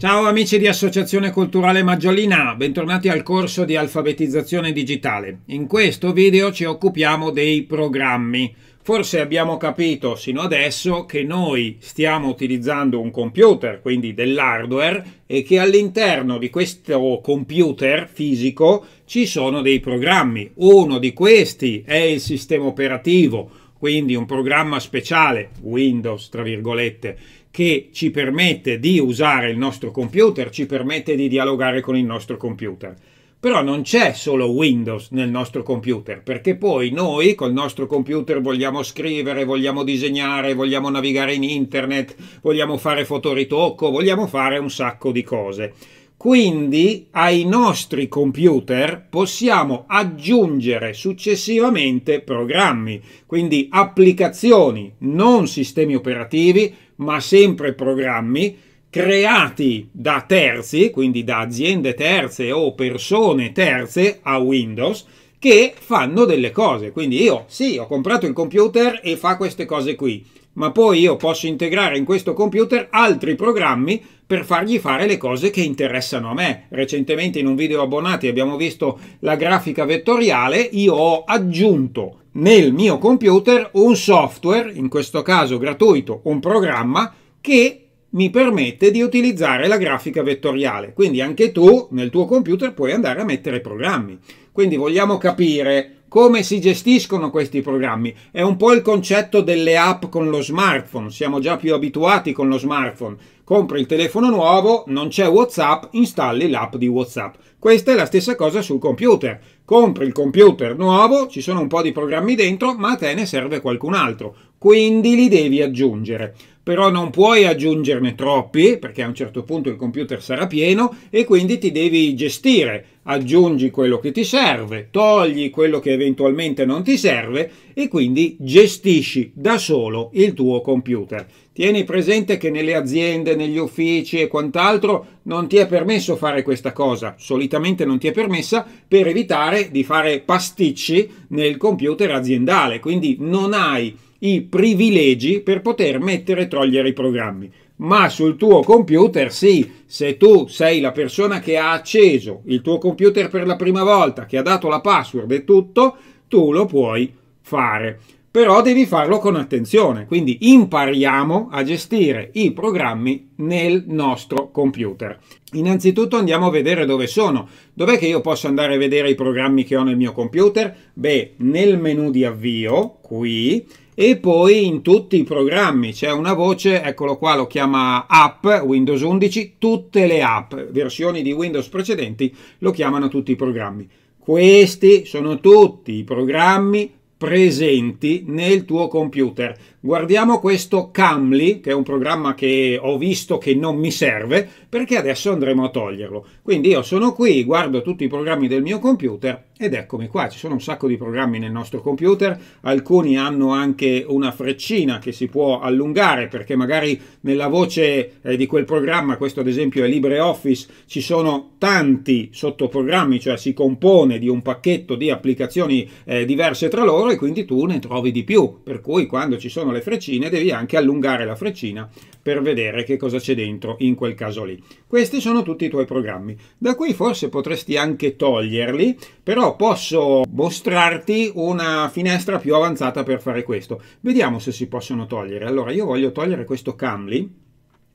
Ciao amici di Associazione Culturale Maggiolina, bentornati al corso di alfabetizzazione digitale. In questo video ci occupiamo dei programmi. Forse abbiamo capito sino adesso che noi stiamo utilizzando un computer, quindi dell'hardware, e che all'interno di questo computer fisico ci sono dei programmi. Uno di questi è il sistema operativo, quindi un programma speciale, Windows tra virgolette, che ci permette di usare il nostro computer, ci permette di dialogare con il nostro computer. Però non c'è solo Windows nel nostro computer, perché poi noi col nostro computer vogliamo scrivere, vogliamo disegnare, vogliamo navigare in internet, vogliamo fare fotoritocco, vogliamo fare un sacco di cose. Quindi ai nostri computer possiamo aggiungere successivamente programmi, quindi applicazioni, non sistemi operativi, ma sempre programmi creati da terzi, quindi da aziende terze o persone terze a Windows che fanno delle cose. Quindi io sì, ho comprato il computer e fa queste cose qui, ma poi io posso integrare in questo computer altri programmi per fargli fare le cose che interessano a me. Recentemente in un video abbonati abbiamo visto la grafica vettoriale, io ho aggiunto nel mio computer un software, in questo caso gratuito, un programma che mi permette di utilizzare la grafica vettoriale. Quindi anche tu nel tuo computer puoi andare a mettere programmi. Quindi vogliamo capire come si gestiscono questi programmi? È un po' il concetto delle app con lo smartphone, siamo già più abituati con lo smartphone. Compri il telefono nuovo, non c'è WhatsApp, installi l'app di WhatsApp. Questa è la stessa cosa sul computer. Compri il computer nuovo, ci sono un po' di programmi dentro, ma a te ne serve qualcun altro, quindi li devi aggiungere però non puoi aggiungerne troppi perché a un certo punto il computer sarà pieno e quindi ti devi gestire, aggiungi quello che ti serve, togli quello che eventualmente non ti serve e quindi gestisci da solo il tuo computer. Tieni presente che nelle aziende, negli uffici e quant'altro non ti è permesso fare questa cosa, solitamente non ti è permessa per evitare di fare pasticci nel computer aziendale, quindi non hai i privilegi per poter mettere e togliere i programmi. Ma sul tuo computer sì, se tu sei la persona che ha acceso il tuo computer per la prima volta, che ha dato la password e tutto, tu lo puoi fare. Però devi farlo con attenzione, quindi impariamo a gestire i programmi nel nostro computer. Innanzitutto andiamo a vedere dove sono. Dov'è che io posso andare a vedere i programmi che ho nel mio computer? Beh, nel menu di avvio, qui, e poi in tutti i programmi c'è una voce, eccolo qua, lo chiama app Windows 11, tutte le app, versioni di Windows precedenti lo chiamano tutti i programmi. Questi sono tutti i programmi presenti nel tuo computer. Guardiamo questo Camly, che è un programma che ho visto che non mi serve, perché adesso andremo a toglierlo. Quindi io sono qui, guardo tutti i programmi del mio computer ed eccomi qua. Ci sono un sacco di programmi nel nostro computer, alcuni hanno anche una freccina che si può allungare perché magari nella voce eh, di quel programma, questo ad esempio è LibreOffice, ci sono tanti sottoprogrammi, cioè si compone di un pacchetto di applicazioni eh, diverse tra loro e quindi tu ne trovi di più. Per cui quando ci sono sono le freccine devi anche allungare la freccina per vedere che cosa c'è dentro in quel caso lì. Questi sono tutti i tuoi programmi. Da qui forse potresti anche toglierli, però posso mostrarti una finestra più avanzata per fare questo. Vediamo se si possono togliere. Allora io voglio togliere questo Camly,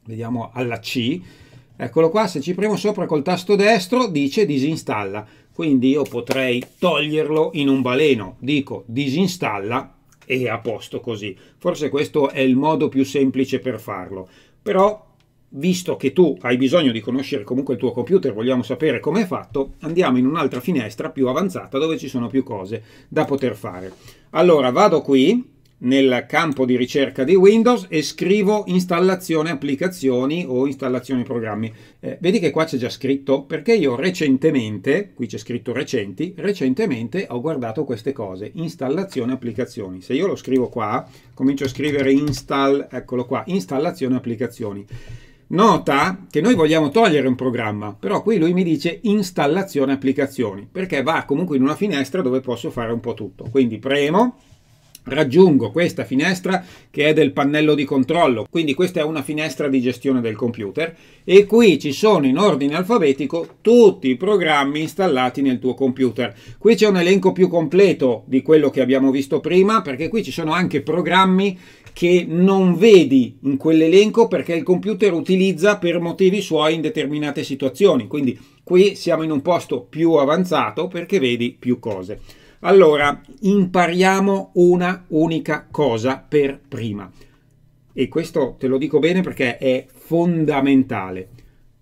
vediamo alla C, Eccolo qua, se ci premo sopra col tasto destro dice disinstalla, quindi io potrei toglierlo in un baleno, dico disinstalla e a posto così. Forse questo è il modo più semplice per farlo. Però, visto che tu hai bisogno di conoscere comunque il tuo computer, vogliamo sapere come è fatto, andiamo in un'altra finestra più avanzata dove ci sono più cose da poter fare. Allora, vado qui nel campo di ricerca di Windows e scrivo installazione applicazioni o installazione programmi. Eh, vedi che qua c'è già scritto perché io recentemente, qui c'è scritto recenti, recentemente ho guardato queste cose, installazione applicazioni. Se io lo scrivo qua, comincio a scrivere install, eccolo qua, installazione applicazioni. Nota che noi vogliamo togliere un programma, però qui lui mi dice installazione applicazioni, perché va comunque in una finestra dove posso fare un po' tutto. Quindi premo raggiungo questa finestra che è del pannello di controllo, quindi questa è una finestra di gestione del computer e qui ci sono in ordine alfabetico tutti i programmi installati nel tuo computer. Qui c'è un elenco più completo di quello che abbiamo visto prima perché qui ci sono anche programmi che non vedi in quell'elenco perché il computer utilizza per motivi suoi in determinate situazioni, quindi qui siamo in un posto più avanzato perché vedi più cose. Allora, impariamo una unica cosa per prima. E questo te lo dico bene perché è fondamentale.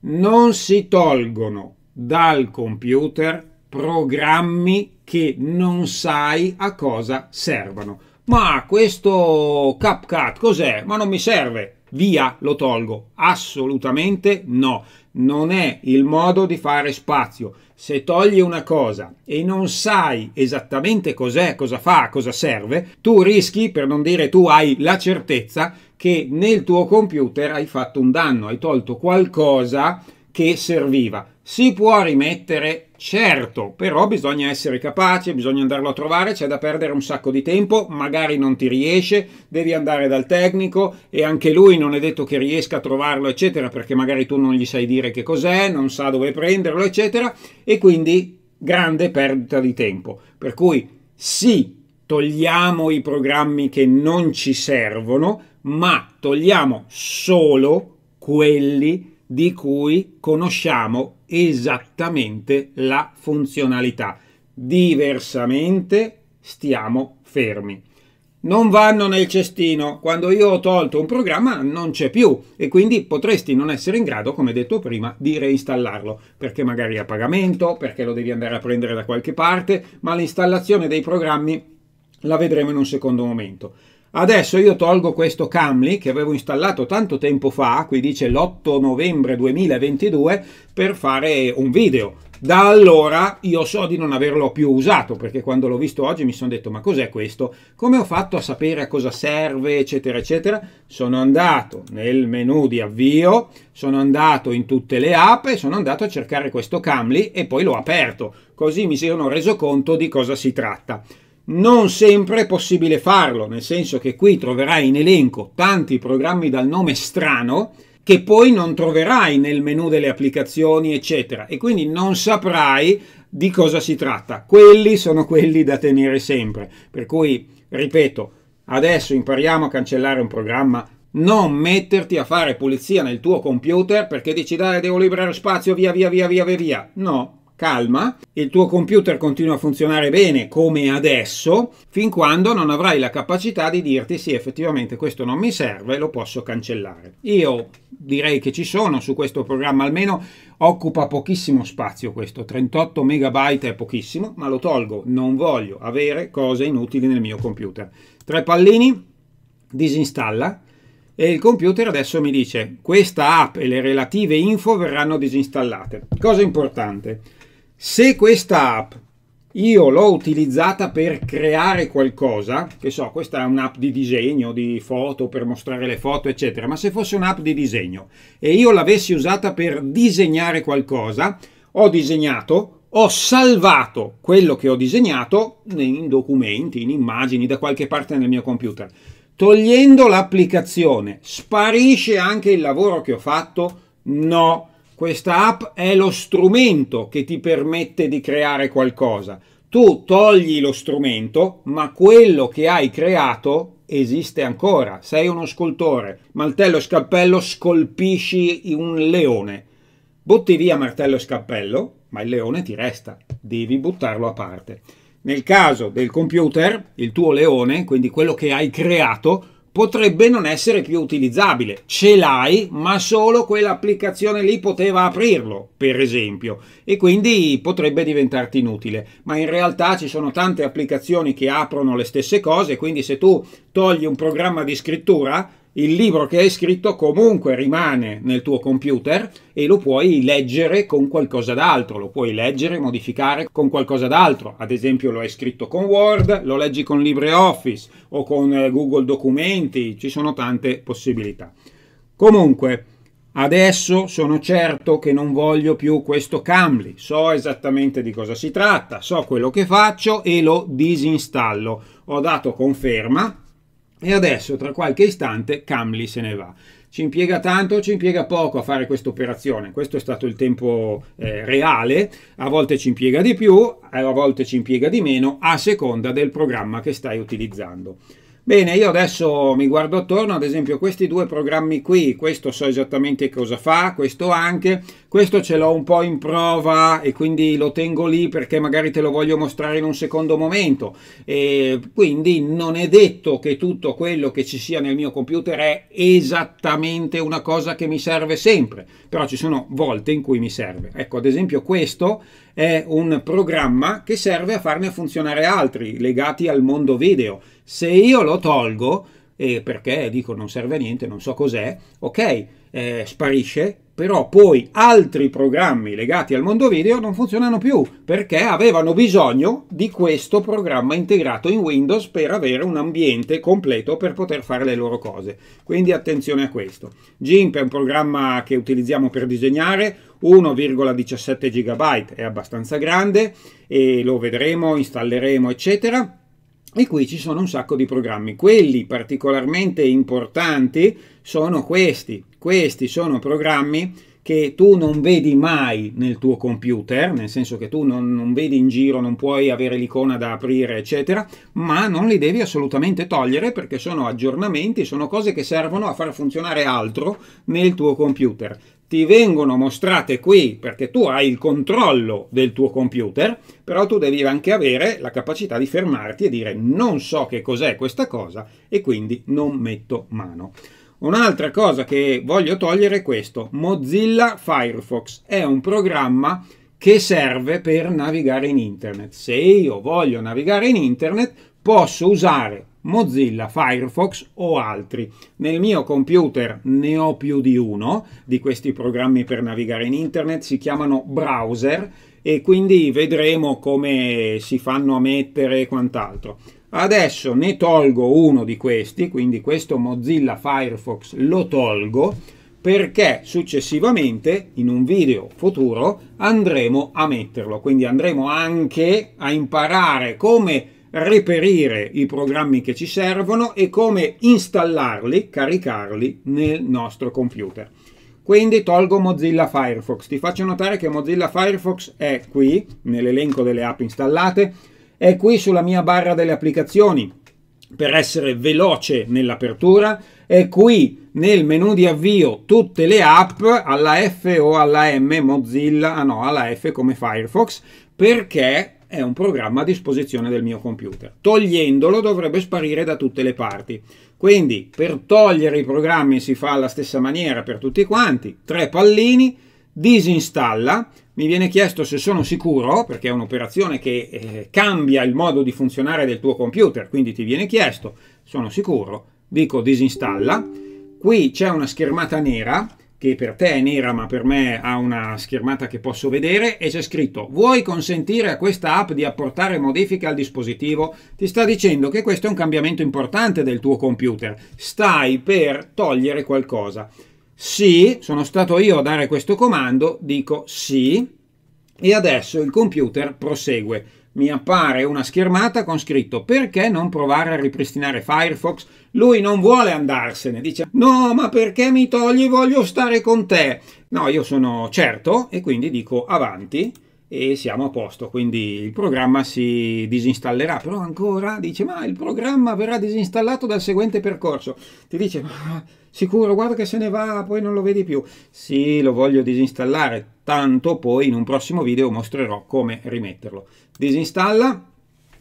Non si tolgono dal computer programmi che non sai a cosa servono. Ma questo CapCut cos'è? Ma non mi serve. Via, lo tolgo. Assolutamente no. Non è il modo di fare spazio. Se togli una cosa e non sai esattamente cos'è, cosa fa, cosa serve, tu rischi, per non dire tu hai la certezza, che nel tuo computer hai fatto un danno, hai tolto qualcosa che serviva. Si può rimettere, certo, però bisogna essere capaci, bisogna andarlo a trovare, c'è da perdere un sacco di tempo, magari non ti riesce, devi andare dal tecnico e anche lui non è detto che riesca a trovarlo, eccetera, perché magari tu non gli sai dire che cos'è, non sa dove prenderlo, eccetera, e quindi grande perdita di tempo. Per cui sì, togliamo i programmi che non ci servono, ma togliamo solo quelli di cui conosciamo esattamente la funzionalità. Diversamente stiamo fermi. Non vanno nel cestino. Quando io ho tolto un programma non c'è più e quindi potresti non essere in grado, come detto prima, di reinstallarlo perché magari a pagamento, perché lo devi andare a prendere da qualche parte, ma l'installazione dei programmi la vedremo in un secondo momento. Adesso io tolgo questo Camly che avevo installato tanto tempo fa, qui dice l'8 novembre 2022, per fare un video. Da allora io so di non averlo più usato perché quando l'ho visto oggi mi sono detto ma cos'è questo? Come ho fatto a sapere a cosa serve eccetera eccetera? Sono andato nel menu di avvio, sono andato in tutte le app e sono andato a cercare questo Camly e poi l'ho aperto così mi sono reso conto di cosa si tratta non sempre è possibile farlo, nel senso che qui troverai in elenco tanti programmi dal nome strano che poi non troverai nel menu delle applicazioni, eccetera, e quindi non saprai di cosa si tratta. Quelli sono quelli da tenere sempre. Per cui, ripeto, adesso impariamo a cancellare un programma non metterti a fare pulizia nel tuo computer perché dici dai devo liberare spazio via via via via via no calma, il tuo computer continua a funzionare bene come adesso, fin quando non avrai la capacità di dirti sì, effettivamente questo non mi serve, lo posso cancellare. Io direi che ci sono su questo programma, almeno occupa pochissimo spazio questo, 38 megabyte è pochissimo, ma lo tolgo, non voglio avere cose inutili nel mio computer. Tre pallini, disinstalla e il computer adesso mi dice questa app e le relative info verranno disinstallate. Cosa importante? Se questa app io l'ho utilizzata per creare qualcosa, che so, questa è un'app di disegno, di foto, per mostrare le foto, eccetera, ma se fosse un'app di disegno e io l'avessi usata per disegnare qualcosa, ho disegnato, ho salvato quello che ho disegnato in documenti, in immagini, da qualche parte nel mio computer. Togliendo l'applicazione, sparisce anche il lavoro che ho fatto? No questa app è lo strumento che ti permette di creare qualcosa. Tu togli lo strumento, ma quello che hai creato esiste ancora. Sei uno scultore. Martello e scappello scolpisci un leone. Butti via martello e scappello, ma il leone ti resta. Devi buttarlo a parte. Nel caso del computer, il tuo leone, quindi quello che hai creato, potrebbe non essere più utilizzabile. Ce l'hai, ma solo quell'applicazione lì poteva aprirlo, per esempio, e quindi potrebbe diventarti inutile. Ma in realtà ci sono tante applicazioni che aprono le stesse cose, quindi se tu togli un programma di scrittura il libro che hai scritto comunque rimane nel tuo computer e lo puoi leggere con qualcosa d'altro, lo puoi leggere, modificare con qualcosa d'altro. Ad esempio lo hai scritto con Word, lo leggi con LibreOffice o con eh, Google Documenti, ci sono tante possibilità. Comunque, adesso sono certo che non voglio più questo Cambly, so esattamente di cosa si tratta, so quello che faccio e lo disinstallo. Ho dato conferma e adesso, tra qualche istante, Camli se ne va. Ci impiega tanto o ci impiega poco a fare questa operazione? Questo è stato il tempo eh, reale, a volte ci impiega di più, eh, a volte ci impiega di meno, a seconda del programma che stai utilizzando. Bene, io adesso mi guardo attorno, ad esempio questi due programmi qui, questo so esattamente cosa fa, questo anche, questo ce l'ho un po' in prova e quindi lo tengo lì perché magari te lo voglio mostrare in un secondo momento e quindi non è detto che tutto quello che ci sia nel mio computer è esattamente una cosa che mi serve sempre, però ci sono volte in cui mi serve. Ecco, ad esempio questo è un programma che serve a farne funzionare altri legati al mondo video. Se io lo tolgo, e perché dico non serve a niente, non so cos'è, ok, eh, sparisce, però poi altri programmi legati al mondo video non funzionano più perché avevano bisogno di questo programma integrato in Windows per avere un ambiente completo per poter fare le loro cose. Quindi attenzione a questo. GIMP è un programma che utilizziamo per disegnare, 1,17 GB è abbastanza grande e lo vedremo, installeremo, eccetera. E qui ci sono un sacco di programmi. Quelli particolarmente importanti sono questi, questi sono programmi che tu non vedi mai nel tuo computer, nel senso che tu non, non, vedi in giro, non puoi avere l'icona da aprire, eccetera, ma non li devi assolutamente togliere perché sono aggiornamenti, sono cose che servono a far funzionare altro nel tuo computer. Ti vengono mostrate qui perché tu hai il controllo del tuo computer, però tu devi anche avere la capacità di fermarti e dire non so che cos'è questa cosa e quindi non metto mano. Un'altra cosa che voglio togliere è questo. Mozilla Firefox è un programma che serve per navigare in internet. Se io voglio navigare in internet posso usare Mozilla, Firefox o altri. Nel mio computer ne ho più di uno di questi programmi per navigare in internet, si chiamano browser e quindi vedremo come si fanno a mettere e quant'altro. Adesso ne tolgo uno di questi, quindi questo Mozilla Firefox lo tolgo perché successivamente in un video futuro andremo a metterlo, quindi andremo anche a imparare come reperire i programmi che ci servono e come installarli, caricarli nel nostro computer. Quindi tolgo Mozilla Firefox. Ti faccio notare che Mozilla Firefox è qui nell'elenco delle app installate è qui sulla mia barra delle applicazioni per essere veloce nell'apertura, è qui nel menu di avvio tutte le app alla F o alla M, Mozilla, ah no, alla F come Firefox, perché è un programma a disposizione del mio computer. Togliendolo dovrebbe sparire da tutte le parti. Quindi per togliere i programmi si fa alla stessa maniera per tutti quanti, tre pallini, disinstalla mi viene chiesto se sono sicuro, perché è un'operazione che eh, cambia il modo di funzionare del tuo computer, quindi ti viene chiesto, sono sicuro, dico disinstalla. Qui c'è una schermata nera, che per te è nera ma per me ha una schermata che posso vedere e c'è scritto vuoi consentire a questa app di apportare modifiche al dispositivo? Ti sta dicendo che questo è un cambiamento importante del tuo computer, stai per togliere qualcosa sì, sono stato io a dare questo comando, dico sì e adesso il computer prosegue. Mi appare una schermata con scritto perché non provare a ripristinare Firefox? Lui non vuole andarsene, dice no ma perché mi togli? Voglio stare con te. No, io sono certo e quindi dico avanti e siamo a posto, quindi il programma si disinstallerà, però ancora dice ma il programma verrà disinstallato dal seguente percorso, ti dice ma sicuro guarda che se ne va, poi non lo vedi più, sì lo voglio disinstallare, tanto poi in un prossimo video mostrerò come rimetterlo, disinstalla,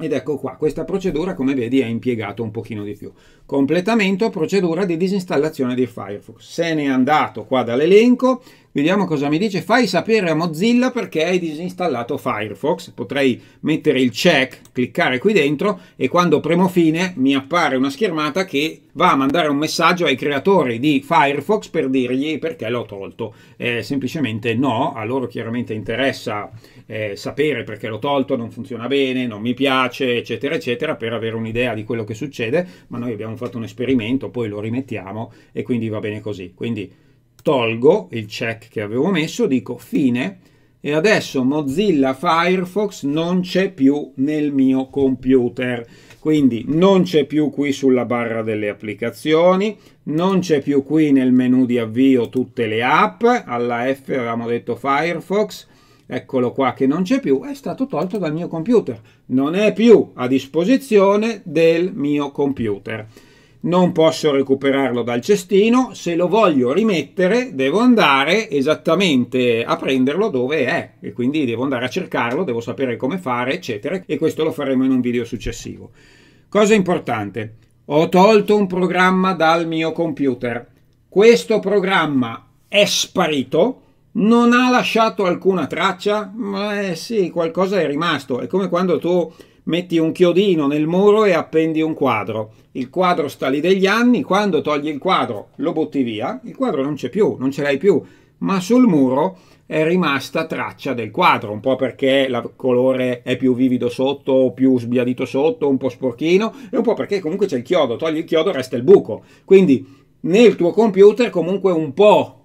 ed ecco qua, questa procedura come vedi è impiegato un pochino di più. Completamento, procedura di disinstallazione di Firefox. Se n'è andato qua dall'elenco, vediamo cosa mi dice. Fai sapere a Mozilla perché hai disinstallato Firefox. Potrei mettere il check, cliccare qui dentro e quando premo fine mi appare una schermata che va a mandare un messaggio ai creatori di Firefox per dirgli perché l'ho tolto. Eh, semplicemente no, a loro chiaramente interessa eh, sapere perché l'ho tolto, non funziona bene, non mi piace, eccetera, eccetera, per avere un'idea di quello che succede, ma noi abbiamo fatto un esperimento, poi lo rimettiamo e quindi va bene così. Quindi tolgo il check che avevo messo, dico fine e adesso Mozilla Firefox non c'è più nel mio computer. Quindi non c'è più qui sulla barra delle applicazioni, non c'è più qui nel menu di avvio tutte le app, alla F avevamo detto Firefox, eccolo qua che non c'è più, è stato tolto dal mio computer, non è più a disposizione del mio computer. Non posso recuperarlo dal cestino, se lo voglio rimettere devo andare esattamente a prenderlo dove è e quindi devo andare a cercarlo, devo sapere come fare, eccetera e questo lo faremo in un video successivo. Cosa importante, ho tolto un programma dal mio computer. Questo programma è sparito, non ha lasciato alcuna traccia? Ma eh sì, qualcosa è rimasto. È come quando tu metti un chiodino nel muro e appendi un quadro. Il quadro sta lì degli anni, quando togli il quadro lo butti via, il quadro non c'è più, non ce l'hai più, ma sul muro è rimasta traccia del quadro, un po' perché il colore è più vivido sotto, più sbiadito sotto, un po' sporchino, e un po' perché comunque c'è il chiodo, togli il chiodo e resta il buco. Quindi nel tuo computer comunque un po'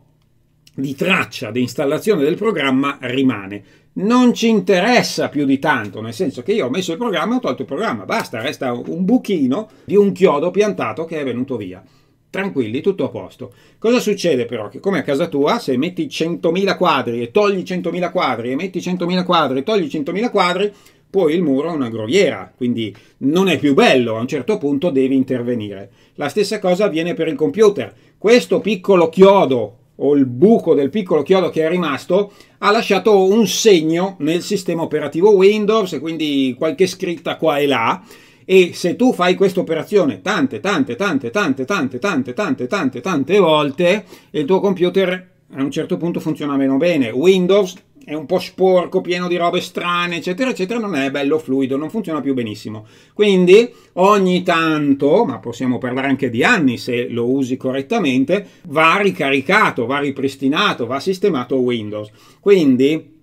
di traccia di installazione del programma rimane. Non ci interessa più di tanto, nel senso che io ho messo il programma, e ho tolto il programma, basta, resta un buchino di un chiodo piantato che è venuto via. Tranquilli, tutto a posto. Cosa succede però? Che come a casa tua, se metti 100.000 quadri e togli 100.000 quadri e metti 100.000 quadri e togli 100.000 quadri, poi il muro è una groviera, quindi non è più bello, a un certo punto devi intervenire. La stessa cosa avviene per il computer. Questo piccolo chiodo o il buco del piccolo chiodo che è rimasto ha lasciato un segno nel sistema operativo Windows e quindi qualche scritta qua e là e se tu fai questa operazione tante tante tante tante tante tante tante tante tante volte il tuo computer a un certo punto funziona meno bene Windows è un po' sporco, pieno di robe strane, eccetera, eccetera, non è bello fluido, non funziona più benissimo. Quindi ogni tanto, ma possiamo parlare anche di anni se lo usi correttamente, va ricaricato, va ripristinato, va sistemato Windows. Quindi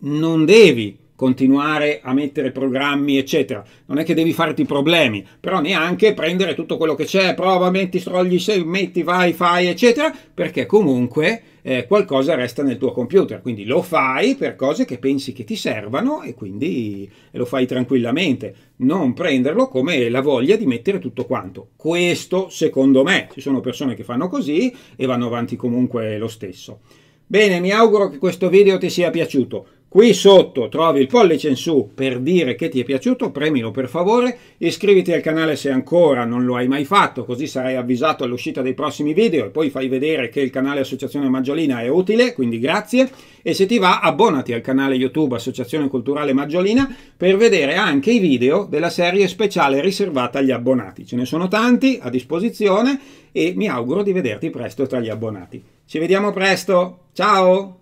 non devi continuare a mettere programmi, eccetera. Non è che devi farti problemi, però neanche prendere tutto quello che c'è, prova, metti, strogli, metti, vai, fai, eccetera, perché comunque eh, qualcosa resta nel tuo computer. Quindi lo fai per cose che pensi che ti servano e quindi lo fai tranquillamente. Non prenderlo come la voglia di mettere tutto quanto. Questo, secondo me, ci sono persone che fanno così e vanno avanti comunque lo stesso. Bene, mi auguro che questo video ti sia piaciuto. Qui sotto trovi il pollice in su per dire che ti è piaciuto, premilo per favore, iscriviti al canale se ancora non lo hai mai fatto, così sarai avvisato all'uscita dei prossimi video e poi fai vedere che il canale Associazione Maggiolina è utile, quindi grazie, e se ti va abbonati al canale YouTube Associazione Culturale Maggiolina per vedere anche i video della serie speciale riservata agli abbonati. Ce ne sono tanti a disposizione e mi auguro di vederti presto tra gli abbonati. Ci vediamo presto, ciao!